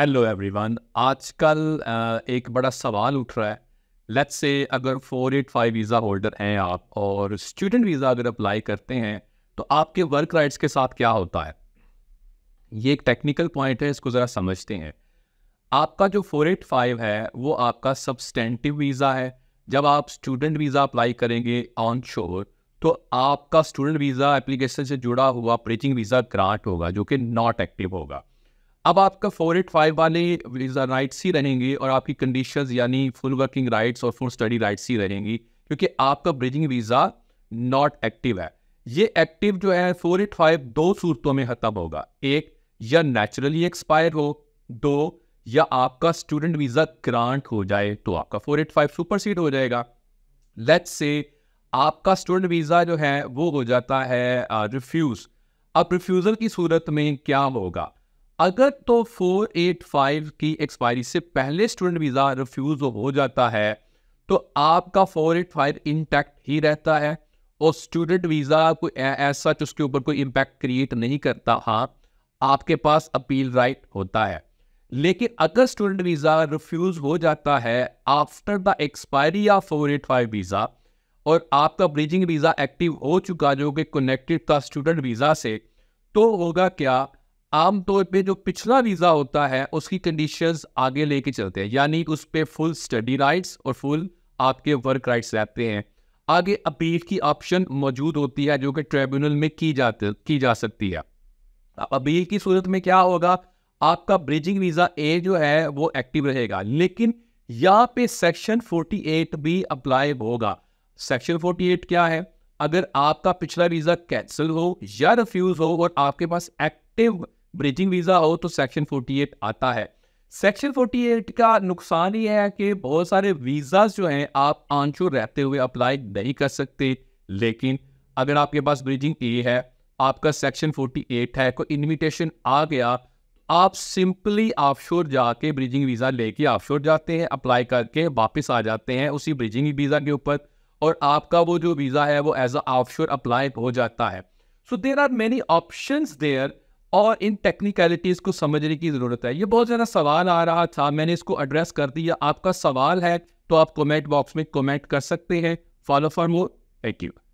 hello everyone आजकल एक बड़ा सवाल उठ रहा है लेट्स से अगर four eight five visa holder हैं आप और स्टूडेंट वीज़ा अगर अप्लाई करते हैं तो आपके वर्क राइट्स के साथ क्या होता है ये एक टेक्निकल पॉइंट है इसको ज़रा समझते हैं आपका जो फोर एट फाइव है वो आपका सब्सटेंटिव वीज़ा है जब आप स्टूडेंट वीज़ा अप्लाई करेंगे ऑन शोर तो आपका स्टूडेंट वीज़ा एप्लीकेशन से जुड़ा हुआ प्रीचिंग वीज़ा ग्रांट होगा जो कि नॉट एक्टिव होगा अब आपका फोर एट फाइव वाले वीज़ा राइट्स ही रहेंगे और आपकी कंडीशन यानी फुल वर्किंग राइट्स और फुल स्टडी राइट्स ही रहेंगी क्योंकि आपका ब्रिजिंग वीज़ा नॉट एक्टिव है ये एक्टिव जो है फोर एट फाइव दो सूरतों में ख़त्म होगा एक या नेचुरली एक्सपायर हो दो या आपका स्टूडेंट वीज़ा ग्रांट हो जाए तो आपका फोर एट फाइव सुपरसीड हो जाएगा लेट्स से आपका स्टूडेंट वीज़ा जो है वो हो जाता है रिफ्यूज़ अब रिफ्यूज़ल की सूरत में क्या होगा अगर तो 485 की एक्सपायरी से पहले स्टूडेंट वीज़ा रिफ्यूज़ हो जाता है तो आपका 485 इंटैक्ट ही रहता है और स्टूडेंट वीज़ा कोई ऐसा उसके ऊपर कोई इम्पैक्ट क्रिएट नहीं करता हाँ आपके पास अपील राइट होता है लेकिन अगर स्टूडेंट वीज़ा रिफ्यूज़ हो जाता है after the expiry of four eight five visa और आपका ब्रिजिंग वीज़ा एक्टिव हो चुका जो कि कनेक्टेड था स्टूडेंट वीज़ा से तो होगा क्या आमतौर पे जो पिछला वीज़ा होता है उसकी कंडीशंस आगे लेके चलते हैं यानी उस पर फुल स्टडी राइट्स और फुल आपके वर्क राइट्स रहते हैं आगे अपील की ऑप्शन मौजूद होती है जो कि ट्रिब्यूनल में की जाते की जा सकती है अपील की सूरत में क्या होगा आपका ब्रिजिंग वीज़ा ए जो है वो एक्टिव रहेगा लेकिन यहाँ पे सेक्शन 48 भी अप्लाई होगा सेक्शन 48 क्या है अगर आपका पिछला वीज़ा कैंसिल हो या रिफ्यूज़ हो और आपके पास एक्टिव ब्रिजिंग वीज़ा हो तो सेक्शन 48 आता है सेक्शन 48 का नुकसान ये है कि बहुत सारे वीज़ा जो हैं आप आंशो रहते हुए अप्लाई नहीं कर सकते लेकिन अगर आपके पास ब्रिजिंग ए है आपका सेक्शन 48 है कोई इन्विटेशन आ गया आप सिंपली ऑफशोर जाके ब्रिजिंग वीज़ा लेके ऑफशोर जाते हैं अप्लाई करके वापस आ जाते हैं उसी ब्रिजिंग वीज़ा के ऊपर और आपका वो जो वीज़ा है वो एज अ ऑफशोर अप्लाई हो जाता है so there are many option there और इन टेक्निकलिटीज़ को समझने की ज़रूरत है ये बहुत ज़्यादा सवाल आ रहा था मैंने इसको एड्रेस कर दिया आपका सवाल है तो आप कमेंट बॉक्स में कमेंट कर सकते हैं follow for more thank you